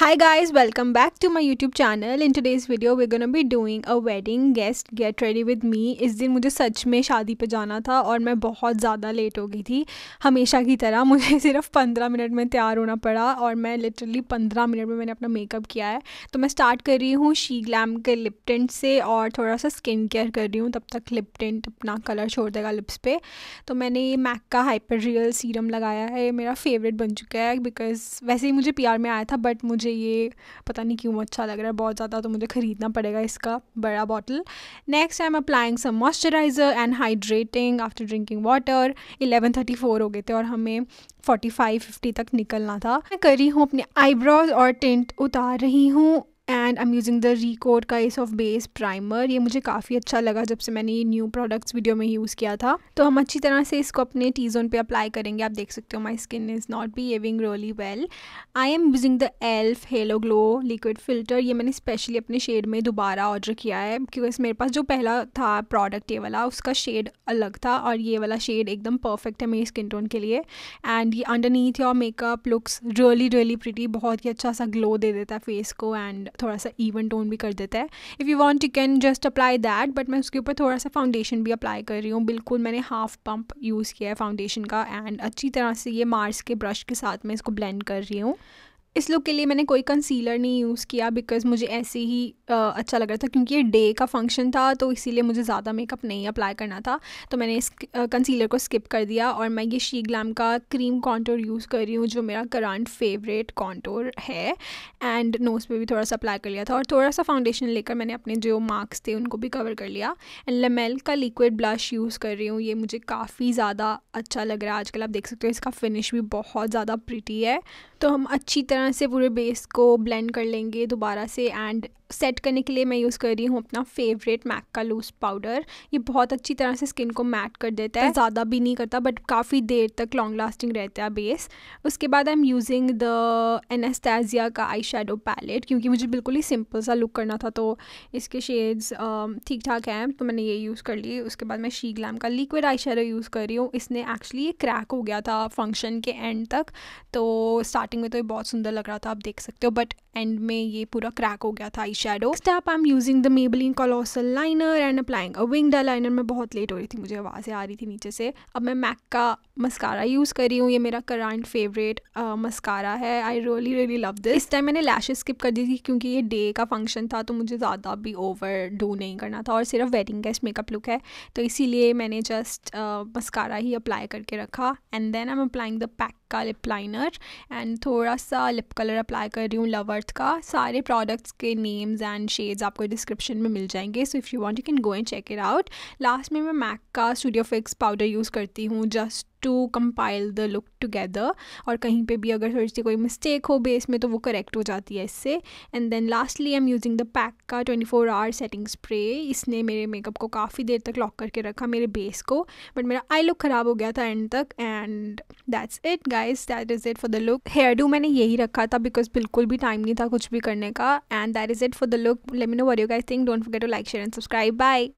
hi guys welcome back to my youtube channel in today's video we're gonna be doing a wedding guest get ready with me इस दिन मुझे सच में शादी पे जाना था और मैं बहुत ज़्यादा लेट हो गई थी हमेशा की तरह मुझे सिर्फ पंद्रह मिनट में तैयार होना पड़ा और मैं लिटरली पंद्रह मिनट में मैंने अपना मेकअप किया है तो मैं स्टार्ट कर रही हूँ शी ग्लैम के लिप टेंट से और थोड़ा सा स्किन केयर कर रही हूँ तब तक लिप टेंट अपना कलर छोड़ देगा लिप्स पे तो मैंने ये मैक का हाइपर रियल सीरम लगाया है ये मेरा फेवरेट बन चुका है बिकॉज़ वैसे ही मुझे पी में आया था बट मुझे मुझे ये पता नहीं क्यों अच्छा लग रहा है बहुत ज़्यादा तो मुझे ख़रीदना पड़ेगा इसका बड़ा bottle next I am applying some moisturiser and hydrating after drinking water eleven thirty four हो गए थे और हमें फोर्टी फाइव फिफ्टी तक निकलना था मैं करी हूँ अपने आईब्रोज और टेंट उतार रही हूँ and I am using the Recode का इस ऑफ बेस प्राइमर ये मुझे काफ़ी अच्छा लगा जब से मैंने ये न्यू प्रोडक्ट्स वीडियो में यूज़ किया था तो हम अच्छी तरह से इसको अपने टी जोन पर अप्लाई करेंगे आप देख सकते हो my skin is not behaving really well I am using the elf halo glow liquid filter ये मैंने स्पेशली अपने शेड में दोबारा ऑर्डर किया है क्योंकि मेरे पास जो पहला था प्रोडक्ट ये वाला उसका शेड अलग था और ये वाला शेड एकदम परफेक्ट है मेरी स्किन टोन के लिए एंड ये underneath your makeup looks really really pretty बहुत ही अच्छा सा ग्लो दे देता है फेस को एंड थोड़ा सा इवन टोन भी कर देता है if you want you can just apply that but मैं उसके ऊपर थोड़ा सा फाउंडेशन भी अप्लाई कर रही हूँ बिल्कुल मैंने हाफ पम्प यूज़ किया है फाउंडेशन का एंड अच्छी तरह से ये मार्स के ब्रश के साथ मैं इसको ब्लेंड कर रही हूँ इस लुक के लिए मैंने कोई कंसीलर नहीं यूज़ किया बिकॉज़ मुझे ऐसे ही आ, अच्छा लग रहा था क्योंकि ये डे का फंक्शन था तो इसीलिए मुझे ज़्यादा मेकअप नहीं अप्लाई करना था तो मैंने इस कंसीलर को स्किप कर दिया और मैं ये शी ग्लैम का क्रीम कॉन्टोर यूज़ कर रही हूँ जो मेरा करंट फेवरेट कॉन्टोर है एंड नोज़ पे भी थोड़ा सा अप्लाई कर लिया था और थोड़ा सा फाउंडेशन लेकर मैंने अपने जो मार्क्स थे उनको भी कवर कर लिया एंड लेमेल का लिक्विड ब्लश यूज़ कर रही हूँ ये मुझे काफ़ी ज़्यादा अच्छा लग रहा है आजकल आप देख सकते हो इसका फिनिश भी बहुत ज़्यादा प्रिटी है तो हम अच्छी तरह तरह से पूरे बेस को ब्लेंड कर लेंगे दोबारा से एंड सेट करने के लिए मैं यूज़ कर रही हूँ अपना फेवरेट मैक का लूज पाउडर ये बहुत अच्छी तरह से स्किन को मैट कर देता है ज़्यादा भी नहीं करता बट काफ़ी देर तक लॉन्ग लास्टिंग रहता है बेस उसके बाद I am using the Anastasia का आई शेडो पैलेट क्योंकि मुझे बिल्कुल ही सिंपल सा लुक करना था तो इसके शेड्स ठीक ठाक हैं तो मैंने ये यूज़ कर ली उसके बाद मैं शी ग्लैम का लिक्विड आई शेडो यूज़ कर रही हूँ इसने एक्चुअली ये क्रैक हो गया था फंक्शन के एंड तक तो स्टार्टिंग में तो ये बहुत सुंदर सुंदर लग रहा था आप देख सकते हो बट एंड में ये पूरा क्रैक हो गया था eyeshadow step I am using the Maybelline colossal liner and applying a wing liner में बहुत लेट हो रही थी मुझे आवाज़ें आ रही थी नीचे से अब मैं मैक का मस्कारा यूज़ कर रही हूँ ये मेरा करंट फेवरेट मस्कारा है I really really love this इस टाइम मैंने लैशेज स्किप कर दी थी क्योंकि ये डे का फंक्शन था तो मुझे ज़्यादा भी ओवर डू नहीं करना था और सिर्फ वेडिंग गेस्ट मेकअप लुक है तो इसीलिए मैंने जस्ट मस्कारा ही अप्लाई करके रखा and then I am applying the Pac का लिप लाइनर एंड थोड़ा सा लिप कलर अप्लाई कर रही हूँ लव अर्थ का सारे प्रोडक्ट्स के नेम्स एंड शेड्स आपको डिस्क्रिप्शन में मिल जाएंगे so if you want you can go and check it out last में मैं मैक का स्टूडियो फिक्स पाउडर यूज़ करती हूँ just to compile the look together और कहीं पे भी अगर थोड़ी सी कोई मिस्टेक हो बेस में तो वो करेक्ट हो जाती है इससे and then lastly I am using the Pac का twenty four hour setting spray इसने मेरे मेकअप को काफ़ी देर तक लॉक करके रखा मेरे बेस को बट मेरा आई लुक ख़राब हो गया था एंड तक and that's it guys that is it for the look hairdo मैंने यही रखा था बिकॉज बिल्कुल भी टाइम नहीं था कुछ भी करने का and that is it for the look let me know what are you know what you guys think don't forget to like share and subscribe bye